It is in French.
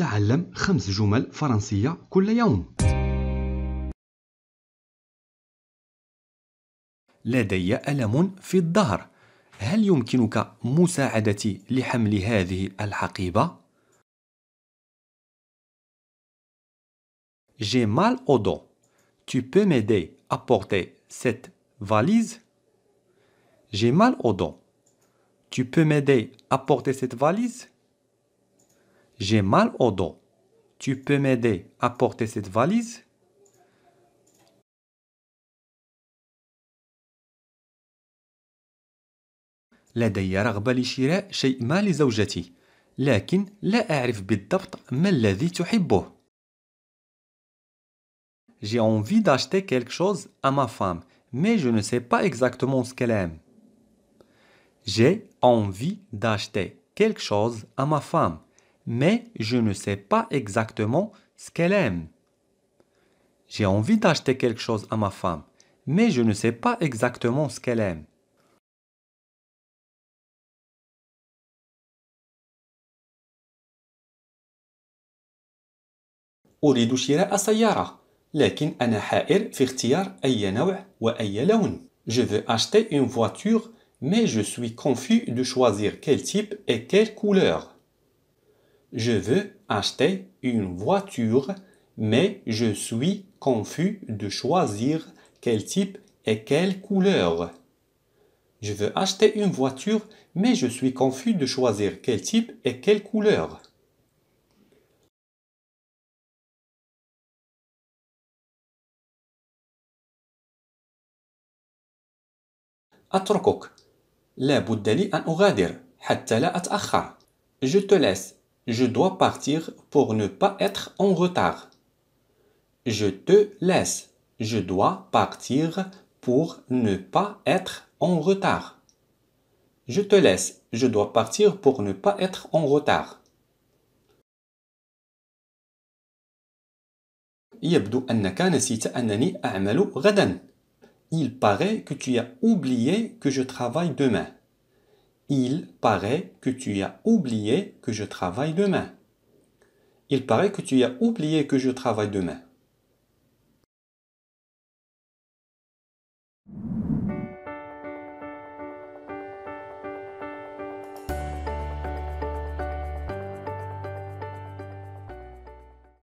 تعلم خمس جمل فرنسية كل يوم. لدي ألم في الظهر. هل يمكنك مساعدتي لحمل هذه الحقيبة؟ J'ai mal au dos. Tu peux m'aider à porter cette valise? J'ai mal au dos. Tu peux m'aider à porter cette valise? J'ai mal au dos. Tu peux m'aider à porter cette valise لدي رغبة لشراء شيء ما لزوجتي، لكن لا أعرف بالضبط ما الذي تحبه. J'ai envie d'acheter quelque chose à ma femme, mais je ne sais pas exactement ce qu'elle aime. J'ai envie d'acheter quelque chose à ma femme, mais je ne sais pas exactement ce qu'elle aime. J'ai envie d'acheter quelque chose à ma femme, mais je ne sais pas exactement ce qu'elle aime. شراء لكن حائر في اختيار نوع لون. Je veux acheter une voiture mais je suis confus de choisir quel type et quelle couleur. Je veux acheter une voiture, mais je suis confus de choisir quel type et quelle couleur. Je veux acheter une voiture, mais je suis confus de choisir quel type et quelle couleur. Je te laisse je dois partir pour ne pas être en retard. Je te laisse. Je dois partir pour ne pas être en retard. Je te laisse. Je dois partir pour ne pas être en retard. Il paraît que tu as oublié que je travaille demain. Il paraît que tu as oublié que je travaille demain. Il paraît que tu as oublié que je travaille demain.